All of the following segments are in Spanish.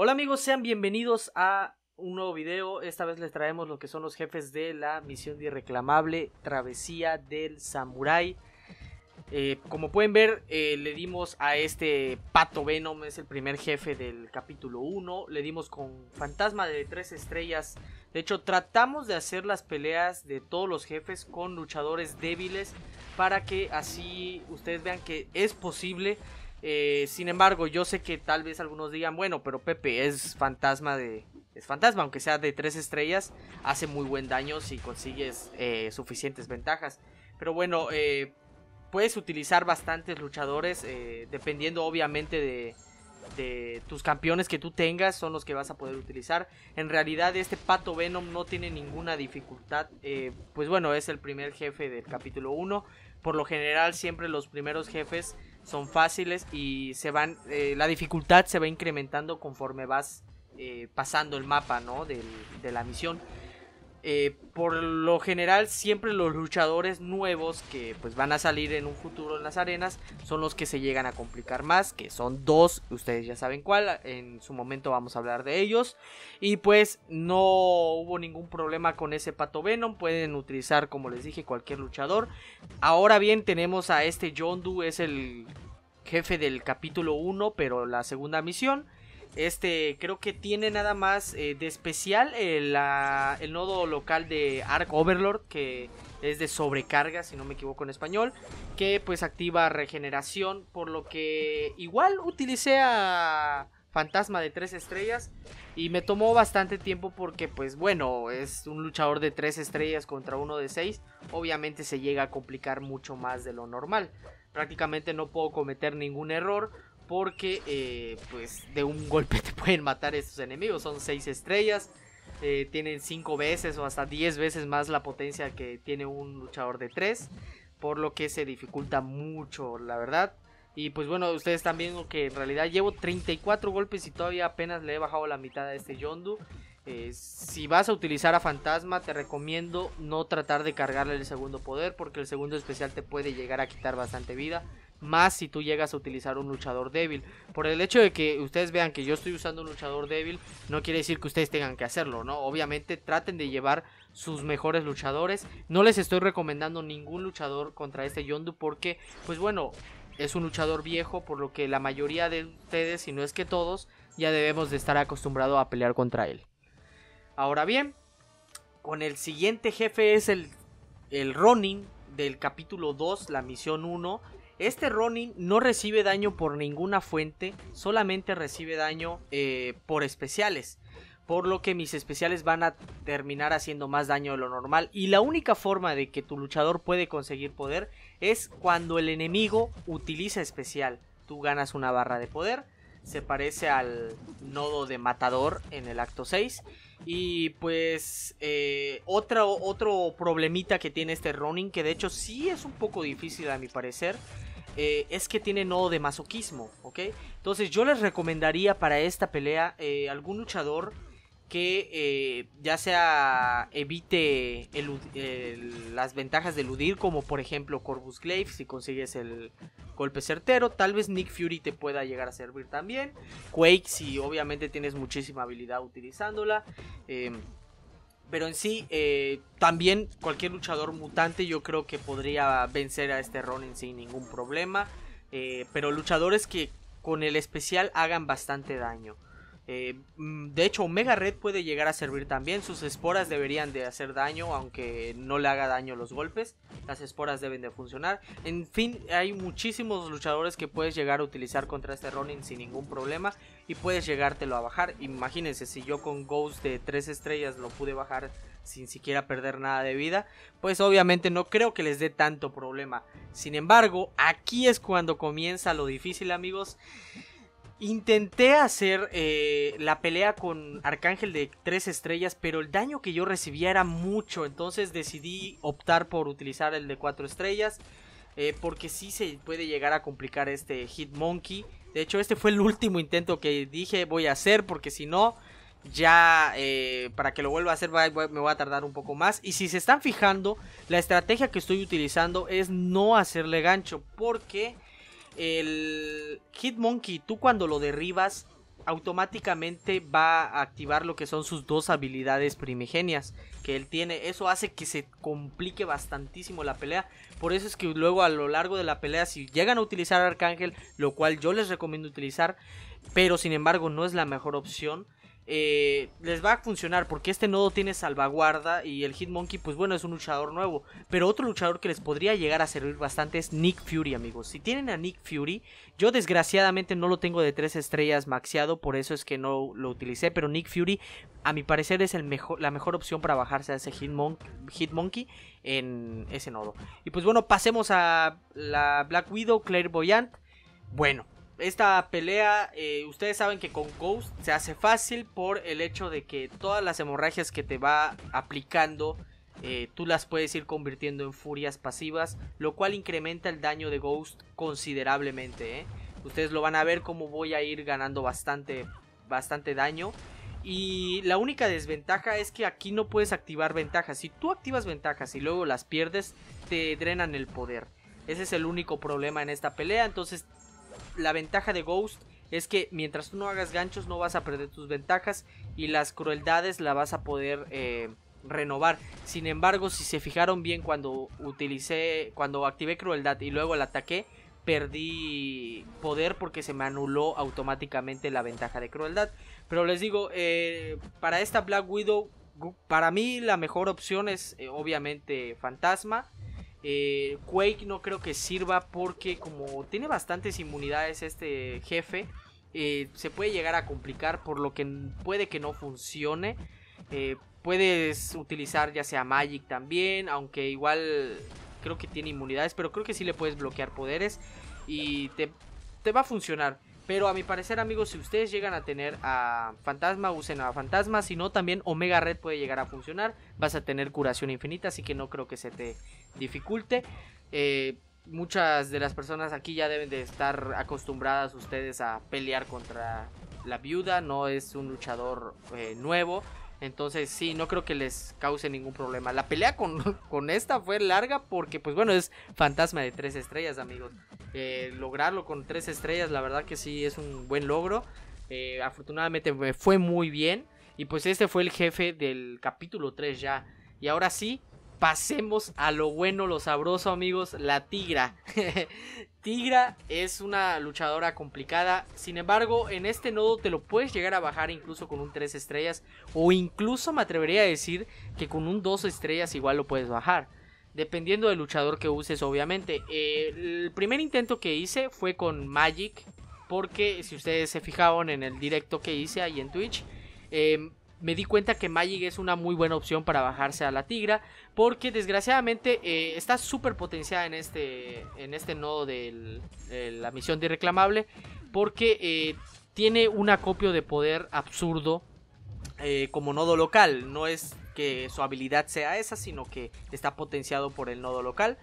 Hola amigos, sean bienvenidos a un nuevo video. Esta vez les traemos lo que son los jefes de la misión de irreclamable Travesía del Samurai. Eh, como pueden ver, eh, le dimos a este Pato Venom, es el primer jefe del capítulo 1. Le dimos con Fantasma de 3 estrellas. De hecho, tratamos de hacer las peleas de todos los jefes con luchadores débiles para que así ustedes vean que es posible eh, sin embargo, yo sé que tal vez algunos digan, bueno, pero Pepe es fantasma de... Es fantasma, aunque sea de tres estrellas, hace muy buen daño si consigues eh, suficientes ventajas. Pero bueno, eh, puedes utilizar bastantes luchadores, dependiendo obviamente de, de tus campeones que tú tengas son los que vas a poder utilizar. En realidad este Pato Venom no tiene ninguna dificultad. pues bueno, es el primer jefe del capítulo 1. Por lo general siempre los primeros jefes son fáciles y se van, eh, la dificultad se va incrementando conforme vas eh, pasando el mapa, ¿no? de la misión. Eh, por lo general siempre los luchadores nuevos que pues van a salir en un futuro en las arenas son los que se llegan a complicar más, que son dos, ustedes ya saben cuál, en su momento vamos a hablar de ellos y pues no hubo ningún problema con ese Pato Venom, pueden utilizar como les dije cualquier luchador. Ahora bien, tenemos a este John es el jefe del capítulo 1, pero la segunda misión este creo que tiene nada más eh, de especial eh, el, nodo local de Arc Overlord, que es de sobrecarga, si no me equivoco en español, que pues activa regeneración, por lo que igual utilicé a Fantasma de tres estrellas y me tomó bastante tiempo porque pues bueno, es un luchador de tres estrellas contra uno de seis, obviamente se llega a complicar mucho más de lo normal prácticamente no puedo cometer ningún error porque eh, pues de un golpe te pueden matar estos enemigos. Son 6 estrellas, eh, tienen 5 veces o hasta 10 veces más la potencia que tiene un luchador de 3, por lo que se dificulta mucho, la verdad. Y pues bueno, ustedes también que en realidad llevo 34 golpes y todavía apenas le he bajado la mitad a este Yondu. Eh, si vas a utilizar a Fantasma, te recomiendo no tratar de cargarle el segundo poder porque el segundo especial te puede llegar a quitar bastante vida más si tú llegas a utilizar un luchador débil. Por el hecho de que ustedes vean que yo estoy usando un luchador débil, no quiere decir que ustedes tengan que hacerlo, ¿no? Obviamente traten de llevar sus mejores luchadores. No les estoy recomendando ningún luchador contra este Yondu porque, pues bueno, es un luchador viejo, por lo que la mayoría de ustedes, si no es que todos, ya debemos de estar acostumbrados a pelear contra él. Ahora bien, con el siguiente jefe es el, el Ronin del capítulo 2, la misión 1, este Ronin no recibe daño por ninguna fuente, solamente recibe daño eh, por especiales. Por lo que mis especiales van a terminar haciendo más daño de lo normal. Y la única forma de que tu luchador puede conseguir poder es cuando el enemigo utiliza especial. Tú ganas una barra de poder. Se parece al nodo de matador en el acto 6. Y pues eh, otro, otro problemita que tiene este Ronin, que de hecho sí es un poco difícil a mi parecer, eh, es que tiene nodo de masoquismo, ¿ok? Entonces yo les recomendaría para esta pelea eh, algún luchador que eh, ya sea evite las ventajas de eludir, como por ejemplo Corvus Glaive, si consigues el golpe certero, tal vez Nick Fury te pueda llegar a servir también, Quake si obviamente tienes muchísima habilidad utilizándola, pero en sí, eh, también cualquier luchador mutante yo creo que podría vencer a este Ronin sin ningún problema. Eh, pero luchadores que con el especial hagan bastante daño. Eh, mm, de hecho, Omega Red puede llegar a servir también. Sus esporas deberían de hacer daño, aunque no le haga daño los golpes. Las esporas deben de funcionar. En fin, hay muchísimos luchadores que puedes llegar a utilizar contra este Ronin sin ningún problema y puedes llegártelo a bajar. Imagínense, si yo con Ghost de 3 estrellas lo pude bajar sin siquiera perder nada de vida, pues obviamente no creo que les dé tanto problema. Sin embargo, aquí es cuando comienza lo difícil, amigos. Intenté hacer eh, la pelea con Arcángel de 3 estrellas, pero el daño que yo recibía era mucho, entonces decidí optar por utilizar el de 4 estrellas, eh, porque sí se puede llegar a complicar este Hit Monkey. De hecho, este fue el último intento que dije voy a hacer porque si no, ya eh, para que lo vuelva a hacer me voy a tardar un poco más. Y si se están fijando, la estrategia que estoy utilizando es no hacerle gancho porque el Hitmonkey, tú cuando lo derribas automáticamente va a activar lo que son sus dos habilidades primigenias que él tiene. Eso hace que se complique bastantísimo la pelea. Por eso es que luego a lo largo de la pelea, si llegan a utilizar Arcángel, lo cual yo les recomiendo utilizar, pero sin embargo no es la mejor opción eh, les va a funcionar porque este nodo tiene salvaguarda y el Hitmonkey pues bueno es un luchador nuevo. Pero otro luchador que les podría llegar a servir bastante es Nick Fury amigos. Si tienen a Nick Fury, yo desgraciadamente no lo tengo de 3 estrellas maxiado por eso es que no lo utilicé. Pero Nick Fury a mi parecer es la mejor opción para bajarse a ese Hit Hitmonkey en ese nodo. Y pues bueno, pasemos a la Black Widow Claire Boyant. Bueno, esta pelea, eh, ustedes saben que con Ghost se hace fácil por el hecho de que todas las hemorragias que te va aplicando, eh, tú las puedes ir convirtiendo en furias pasivas, lo cual incrementa el daño de Ghost considerablemente. ¿eh? Ustedes lo van a ver cómo voy a ir ganando bastante, bastante daño. Y la única desventaja es que aquí no puedes activar ventajas. Si tú activas ventajas y luego las pierdes, te drenan el poder. Ese es el único problema en esta pelea. Entonces la ventaja de Ghost es que mientras tú no hagas ganchos no vas a perder tus ventajas y las crueldades la vas a poder eh, renovar. Sin embargo, si se fijaron bien cuando utilicé, cuando activé crueldad y luego la ataqué, perdí poder porque se me anuló automáticamente la ventaja de crueldad. Pero les digo, eh, para esta Black Widow, para mí la mejor opción es eh, obviamente Fantasma. Eh, Quake no creo que sirva porque como tiene bastantes inmunidades este jefe, eh, se puede llegar a complicar por lo que puede que no funcione. Eh, puedes utilizar ya sea Magic también, aunque igual creo que tiene inmunidades, pero creo que sí le puedes bloquear poderes y te va a funcionar. Pero a mi parecer, amigos, si ustedes llegan a tener a Fantasma, usen a Fantasma. Si no, también Omega Red puede llegar a funcionar. Vas a tener curación infinita, así que no creo que se te dificulte. Eh, muchas de las personas aquí ya deben de estar acostumbradas ustedes a pelear contra la viuda. No es un luchador eh, nuevo. Entonces sí, no creo que les cause ningún problema. La pelea con, esta fue larga porque pues bueno, es fantasma de tres estrellas amigos. Eh, lograrlo con tres estrellas la verdad que sí es un buen logro. Eh, afortunadamente fue muy bien. Y pues este fue el jefe del capítulo 3 ya. Y ahora sí, pasemos a lo bueno, lo sabroso amigos, la tigra. Tigra es una luchadora complicada. Sin embargo, en este nodo te lo puedes llegar a bajar incluso con un 3 estrellas. O incluso me atrevería a decir que con un 2 estrellas igual lo puedes bajar. Dependiendo del luchador que uses, obviamente. Eh, el primer intento que hice fue con Magic. Porque si ustedes se fijaban en el directo que hice ahí en Twitch. Em, me di cuenta que Magic es una muy buena opción para bajarse a la tigra. Porque desgraciadamente eh, está súper potenciada en este, en este nodo de la misión de irreclamable. Porque eh, tiene un acopio de poder absurdo eh, como nodo local. No es que su habilidad sea esa, sino que está potenciado por el nodo local.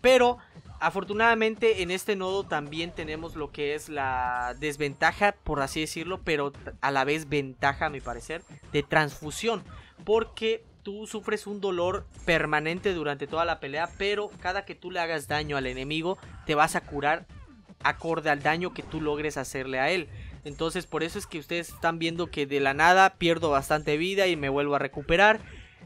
pero Afortunadamente en este nodo también tenemos lo que es la desventaja, por así decirlo, pero a la vez ventaja, a mi parecer, de transfusión. Porque tú sufres un dolor permanente durante toda la pelea, pero cada que tú le hagas daño al enemigo, te vas a curar acorde al daño que tú logres hacerle a él. Entonces por eso es que ustedes están viendo que de la nada pierdo bastante vida y me vuelvo a recuperar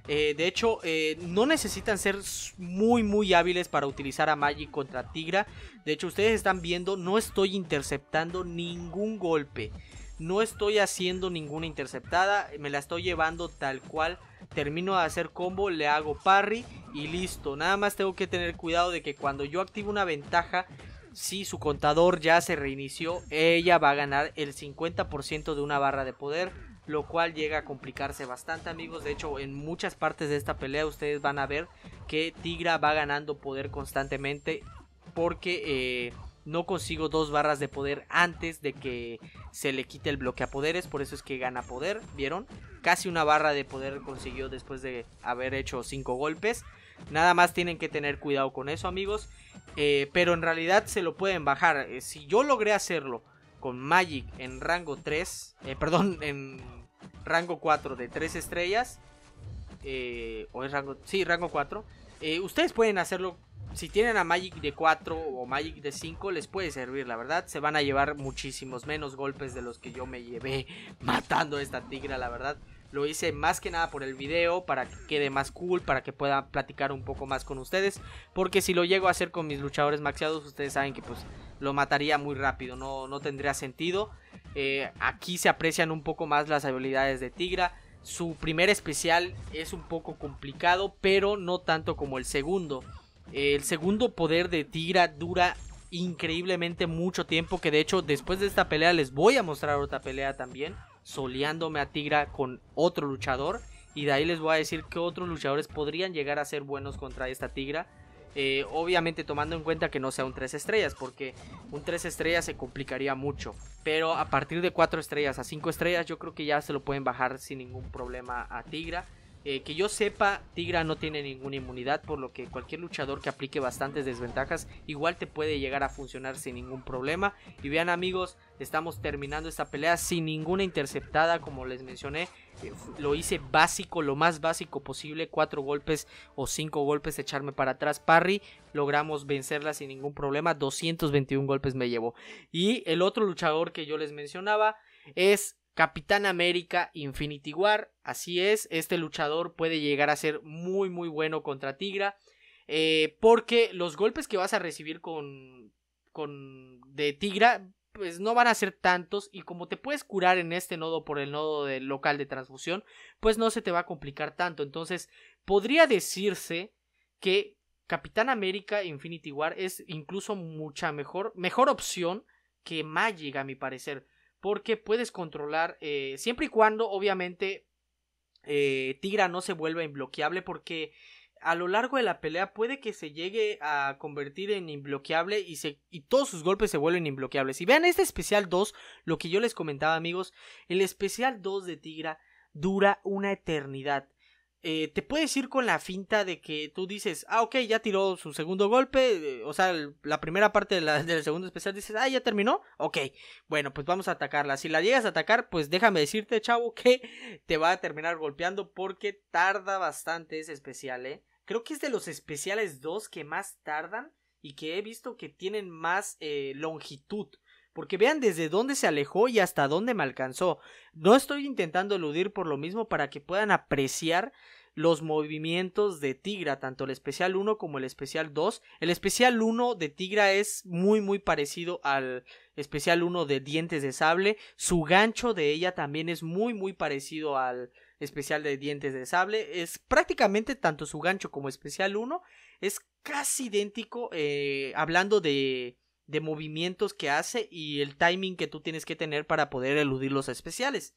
eh, de hecho, eh, no necesitan ser muy, muy hábiles para utilizar a Magic contra Tigra. De hecho, ustedes están viendo, no estoy interceptando ningún golpe. No estoy haciendo ninguna interceptada. Me la estoy llevando tal cual. Termino de hacer combo, le hago parry y listo. Nada más tengo que tener cuidado de que cuando yo activo una ventaja, si su contador ya se reinició, ella va a ganar el 50% de una barra de poder lo cual llega a complicarse bastante amigos. De hecho, en muchas partes de esta pelea ustedes van a ver que Tigra va ganando poder constantemente porque eh, no consigo dos barras de poder antes de que se le quite el bloque a poderes. Por eso es que gana poder, ¿vieron? Casi una barra de poder consiguió después de haber hecho cinco golpes. Nada más tienen que tener cuidado con eso amigos. Eh, pero en realidad se lo pueden bajar. Eh, si yo logré hacerlo con Magic en rango 3, eh, perdón, en rango 4 de 3 estrellas, eh, o en rango, sí, rango 4, eh, ustedes pueden hacerlo, si tienen a Magic de 4 o Magic de 5, les puede servir, la verdad, se van a llevar muchísimos menos golpes de los que yo me llevé matando a esta tigra, la verdad. Lo hice más que nada por el video, para que quede más cool, para que pueda platicar un poco más con ustedes. Porque si lo llego a hacer con mis luchadores maxeados, ustedes saben que pues lo mataría muy rápido, no, no tendría sentido. Eh, aquí se aprecian un poco más las habilidades de Tigra. Su primer especial es un poco complicado, pero no tanto como el segundo. el segundo poder de Tigra dura increíblemente mucho tiempo. Que de hecho, después de esta pelea, les voy a mostrar otra pelea también soleándome a Tigra con otro luchador. Y de ahí les voy a decir que otros luchadores podrían llegar a ser buenos contra esta Tigra. Eh, obviamente tomando en cuenta que no sea un 3 estrellas, porque un 3 estrellas se complicaría mucho. Pero a partir de 4 estrellas a 5 estrellas yo creo que ya se lo pueden bajar sin ningún problema a Tigra. Eh, que yo sepa, Tigra no tiene ninguna inmunidad, por lo que cualquier luchador que aplique bastantes desventajas igual te puede llegar a funcionar sin ningún problema. Y vean amigos, estamos terminando esta pelea sin ninguna interceptada, como les mencioné. Eh, lo hice básico, lo más básico posible, cuatro golpes o cinco golpes, echarme para atrás, parry. Logramos vencerla sin ningún problema, 221 golpes me llevó. Y el otro luchador que yo les mencionaba es Capitán América Infinity War. Así es, este luchador puede llegar a ser muy muy bueno contra Tigra. Eh, porque los golpes que vas a recibir con, con de Tigra pues no van a ser tantos y como te puedes curar en este nodo por el nodo del local de transfusión, pues no se te va a complicar tanto. Entonces, podría decirse que Capitán América Infinity War es incluso mucha mejor, mejor opción que Magic a mi parecer porque puedes controlar, eh, siempre y cuando obviamente eh, Tigra no se vuelva imbloqueable, porque a lo largo de la pelea puede que se llegue a convertir en imbloqueable y, se, y todos sus golpes se vuelven imbloqueables. Y vean este especial 2, lo que yo les comentaba amigos, el especial 2 de Tigra dura una eternidad. Eh, te puedes ir con la finta de que tú dices, ah, ok, ya tiró su segundo golpe, eh, o sea, la primera parte del segundo especial dices, ah, ya terminó, ok, bueno, pues vamos a atacarla. Si la llegas a atacar, pues déjame decirte, chavo, que te va a terminar golpeando porque tarda bastante ese especial, ¿eh? Creo que es de los especiales dos que más tardan y que he visto que tienen más eh, longitud. Porque vean desde dónde se alejó y hasta dónde me alcanzó. No estoy intentando eludir por lo mismo para que puedan apreciar los movimientos de Tigra, tanto el especial 1 como el especial 2. El especial 1 de Tigra es muy muy parecido al especial 1 de Dientes de Sable. Su gancho de ella también es muy muy parecido al especial de Dientes de Sable. Es prácticamente tanto su gancho como especial 1 es casi idéntico eh, hablando de de movimientos que hace y el timing que tú tienes que tener para poder eludir los especiales.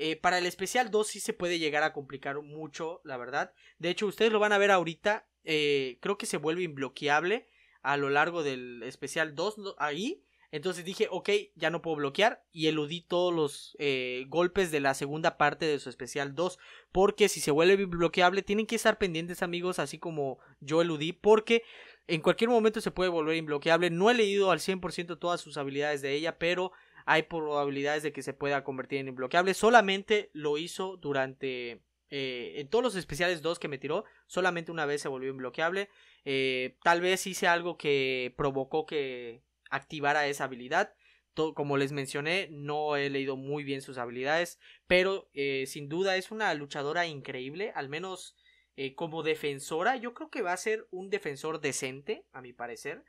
Eh, para el especial 2 sí se puede llegar a complicar mucho, la verdad. De hecho, ustedes lo van a ver ahorita. Eh, creo que se vuelve inbloqueable... a lo largo del especial 2 ahí. Entonces dije, ok, ya no puedo bloquear y eludí todos los eh, golpes de la segunda parte de su especial 2. Porque si se vuelve bloqueable, tienen que estar pendientes amigos, así como yo eludí. Porque en cualquier momento se puede volver inbloqueable. No he leído al 100% todas sus habilidades de ella, pero hay probabilidades de que se pueda convertir en inbloqueable. Solamente lo hizo durante... Eh, en todos los especiales 2 que me tiró, solamente una vez se volvió inbloqueable. Eh, tal vez hice algo que provocó que activara esa habilidad. como les mencioné, no he leído muy bien sus habilidades, pero eh, sin duda es una luchadora increíble, al menos eh, como defensora, yo creo que va a ser un defensor decente, a mi parecer.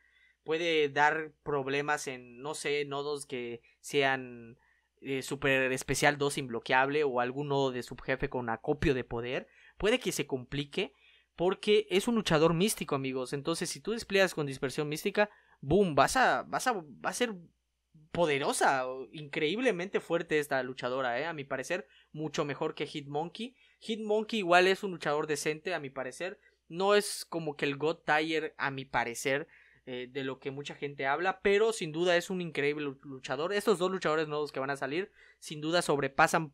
Puede dar problemas en, no sé, nodos que sean eh, super especial 2 inbloqueable... o algún nodo de subjefe con acopio de poder. Puede que se complique porque es un luchador místico, amigos. Entonces, si tú despliegas con dispersión mística, boom, vas a, vas va a ser poderosa, increíblemente fuerte esta luchadora, eh, a mi parecer, mucho mejor que Hitmonkey. Hitmonkey igual es un luchador decente, a mi parecer. No es como que el God Tiger, a mi parecer, eh, de lo que mucha gente habla, pero sin duda es un increíble luchador. Estos dos luchadores nuevos que van a salir, sin duda sobrepasan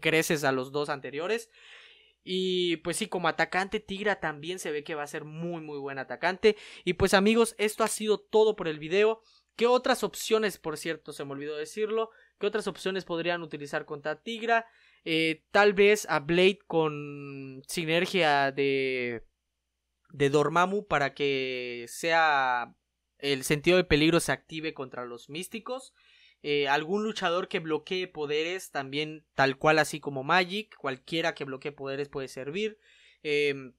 creces a los dos anteriores. Y pues sí, como atacante, Tigra también se ve que va a ser muy, muy buen atacante. Y pues amigos, esto ha sido todo por el video. ¿Qué otras opciones, por cierto, se me olvidó decirlo? ¿Qué otras opciones podrían utilizar contra Tigra? Eh, tal vez a Blade con sinergia de, de Dormammu para que sea el sentido de peligro se active contra los místicos. Eh, algún luchador que bloquee poderes también tal cual así como Magic, cualquiera que bloquee poderes puede servir. Em,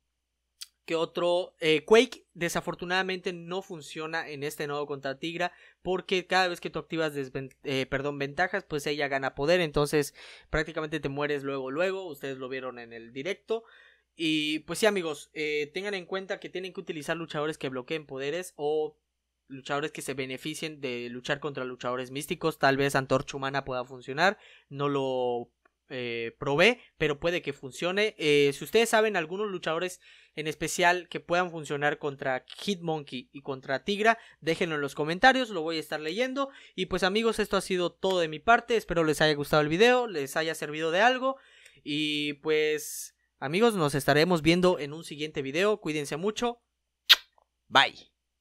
que otro. Eh, Quake desafortunadamente no funciona en este nodo contra Tigra porque cada vez que tú activas eh, perdón, ventajas, pues ella gana poder, entonces prácticamente te mueres luego, luego, ustedes lo vieron en el directo. Y pues sí amigos, eh, tengan en cuenta que tienen que utilizar luchadores que bloqueen poderes o luchadores que se beneficien de luchar contra luchadores místicos. Tal vez Antorcha Humana pueda funcionar. No lo eh, probé, pero puede que funcione. Eh, si ustedes saben algunos luchadores en especial que puedan funcionar contra Hitmonkey y contra Tigra, déjenlo en los comentarios, lo voy a estar leyendo. Y pues amigos, esto ha sido todo de mi parte, espero les haya gustado el video, les haya servido de algo. Y pues amigos, nos estaremos viendo en un siguiente video, cuídense mucho, bye.